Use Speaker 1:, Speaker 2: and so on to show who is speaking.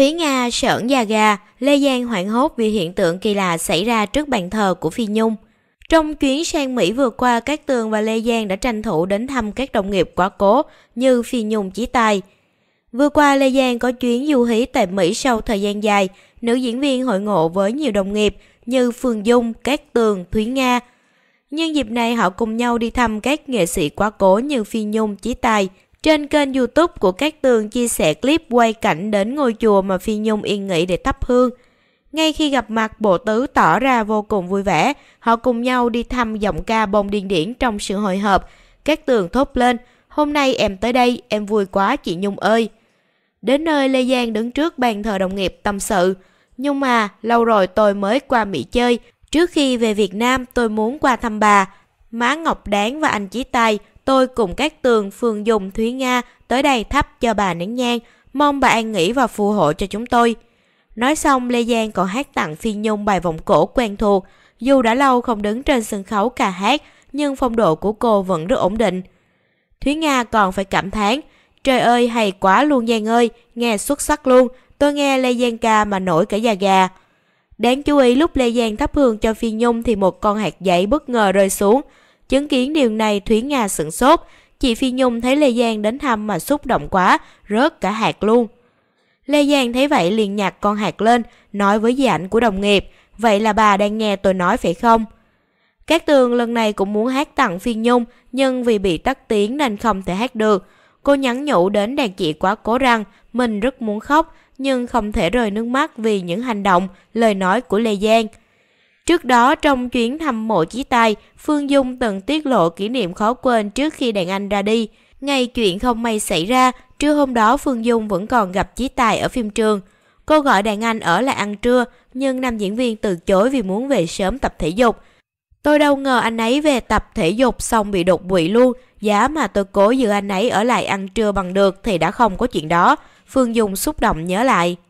Speaker 1: Thúy Nga sởn già gà, Lê Giang hoảng hốt vì hiện tượng kỳ lạ xảy ra trước bàn thờ của Phi Nhung. Trong chuyến sang Mỹ vừa qua, các Tường và Lê Giang đã tranh thủ đến thăm các đồng nghiệp quá cố như Phi Nhung Chí Tài. Vừa qua, Lê Giang có chuyến du hí tại Mỹ sau thời gian dài, nữ diễn viên hội ngộ với nhiều đồng nghiệp như Phương Dung, Cát Tường, Thúy Nga. Nhân dịp này họ cùng nhau đi thăm các nghệ sĩ quá cố như Phi Nhung, Chí Tài, trên kênh youtube của Cát Tường chia sẻ clip quay cảnh đến ngôi chùa mà Phi Nhung yên nghỉ để thắp hương. Ngay khi gặp mặt, bộ tứ tỏ ra vô cùng vui vẻ. Họ cùng nhau đi thăm giọng ca bông điên điển trong sự hồi hợp Cát Tường thốt lên, hôm nay em tới đây, em vui quá chị Nhung ơi. Đến nơi Lê Giang đứng trước bàn thờ đồng nghiệp tâm sự. Nhưng mà, lâu rồi tôi mới qua Mỹ chơi. Trước khi về Việt Nam, tôi muốn qua thăm bà. Má Ngọc Đáng và anh Chí Tài Tôi cùng các tường Phương dùng Thúy Nga tới đây thắp cho bà nén nhang, mong bà an nghỉ và phù hộ cho chúng tôi. Nói xong, Lê Giang còn hát tặng Phi Nhung bài vòng cổ quen thuộc. Dù đã lâu không đứng trên sân khấu ca hát, nhưng phong độ của cô vẫn rất ổn định. Thúy Nga còn phải cảm thán, trời ơi hay quá luôn Giang ơi, nghe xuất sắc luôn, tôi nghe Lê Giang ca mà nổi cả da gà. Đáng chú ý lúc Lê Giang thắp hương cho Phi Nhung thì một con hạt dạy bất ngờ rơi xuống. Chứng kiến điều này Thúy Nga sửng sốt. Chị Phi Nhung thấy Lê Giang đến thăm mà xúc động quá, rớt cả hạt luôn. Lê Giang thấy vậy liền nhặt con hạt lên, nói với dì ảnh của đồng nghiệp. Vậy là bà đang nghe tôi nói phải không? Các Tường lần này cũng muốn hát tặng Phi Nhung, nhưng vì bị tắt tiếng nên không thể hát được. Cô nhắn nhủ đến đàn chị quá cố rằng mình rất muốn khóc, nhưng không thể rời nước mắt vì những hành động, lời nói của Lê Giang. Trước đó trong chuyến thăm mộ chí tài, Phương Dung từng tiết lộ kỷ niệm khó quên trước khi đàn anh ra đi. Ngay chuyện không may xảy ra, trưa hôm đó Phương Dung vẫn còn gặp chí tài ở phim trường. Cô gọi đàn anh ở lại ăn trưa, nhưng nam diễn viên từ chối vì muốn về sớm tập thể dục. Tôi đâu ngờ anh ấy về tập thể dục xong bị đột quỵ luôn, giá mà tôi cố giữ anh ấy ở lại ăn trưa bằng được thì đã không có chuyện đó. Phương Dung xúc động nhớ lại.